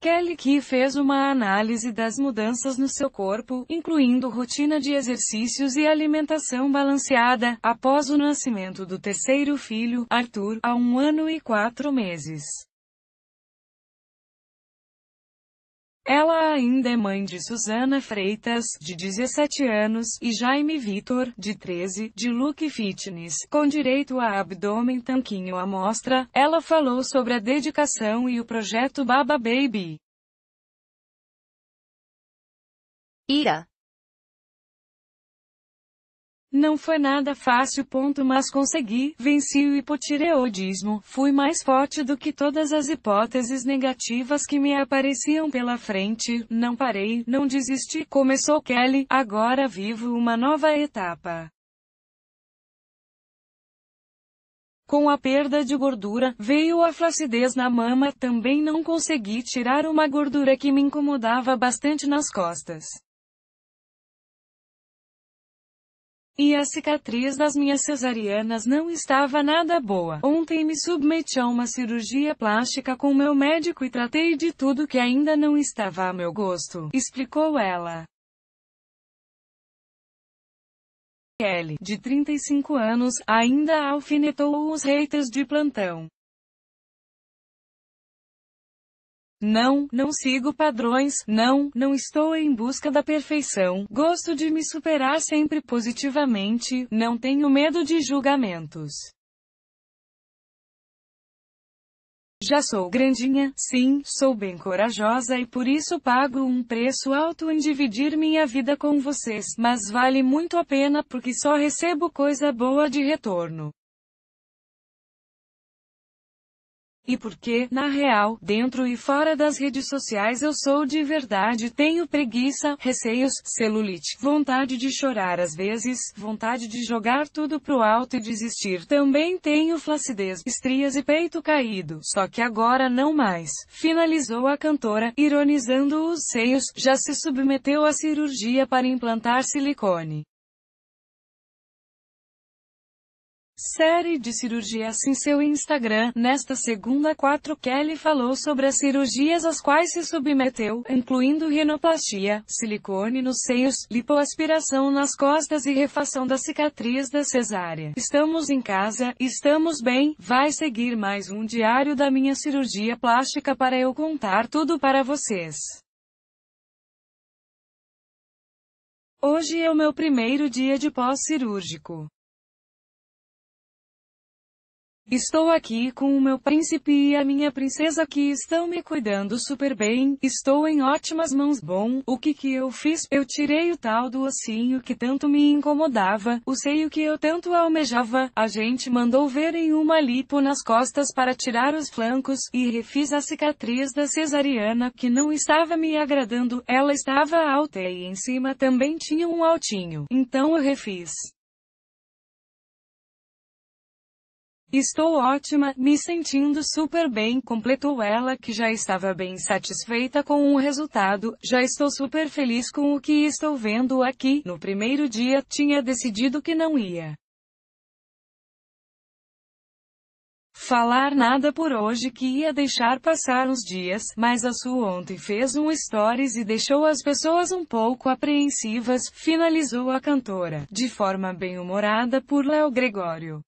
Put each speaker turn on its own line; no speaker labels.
Kelly ki fez uma análise das mudanças no seu corpo, incluindo rotina de exercícios e alimentação balanceada, após o nascimento do terceiro filho, Arthur, há um ano e quatro meses. Ela ainda é mãe de Susana Freitas, de 17 anos, e Jaime Vitor, de 13, de look fitness, com direito a abdômen tanquinho à mostra. Ela falou sobre a dedicação e o projeto Baba Baby. Ira não foi nada fácil ponto mas consegui, venci o hipotireoidismo, fui mais forte do que todas as hipóteses negativas que me apareciam pela frente, não parei, não desisti, começou Kelly, agora vivo uma nova etapa. Com a perda de gordura, veio a flacidez na mama, também não consegui tirar uma gordura que me incomodava bastante nas costas. E a cicatriz das minhas cesarianas não estava nada boa. Ontem me submeti a uma cirurgia plástica com meu médico e tratei de tudo que ainda não estava a meu gosto, explicou ela. Kelly, de 35 anos, ainda alfinetou os haters de plantão. Não, não sigo padrões, não, não estou em busca da perfeição, gosto de me superar sempre positivamente, não tenho medo de julgamentos. Já sou grandinha, sim, sou bem corajosa e por isso pago um preço alto em dividir minha vida com vocês, mas vale muito a pena porque só recebo coisa boa de retorno. E porque, na real, dentro e fora das redes sociais eu sou de verdade, tenho preguiça, receios, celulite, vontade de chorar às vezes, vontade de jogar tudo pro alto e desistir. Também tenho flacidez, estrias e peito caído, só que agora não mais. Finalizou a cantora, ironizando os seios, já se submeteu à cirurgia para implantar silicone. série de cirurgias em seu Instagram. Nesta segunda, 4 Kelly falou sobre as cirurgias às quais se submeteu, incluindo rinoplastia, silicone nos seios, lipoaspiração nas costas e refação da cicatriz da cesárea. Estamos em casa, estamos bem. Vai seguir mais um diário da minha cirurgia plástica para eu contar tudo para vocês. Hoje é o meu primeiro dia de pós-cirúrgico. Estou aqui com o meu príncipe e a minha princesa que estão me cuidando super bem, estou em ótimas mãos. Bom, o que que eu fiz? Eu tirei o tal do ossinho que tanto me incomodava, o seio que eu tanto almejava, a gente mandou ver em uma lipo nas costas para tirar os flancos, e refiz a cicatriz da cesariana, que não estava me agradando, ela estava alta e em cima também tinha um altinho, então eu refiz. Estou ótima, me sentindo super bem, completou ela que já estava bem satisfeita com o resultado. Já estou super feliz com o que estou vendo aqui. No primeiro dia, tinha decidido que não ia falar nada por hoje que ia deixar passar uns dias, mas a Su ontem fez um stories e deixou as pessoas um pouco apreensivas, finalizou a cantora, de forma bem humorada por Léo Gregório.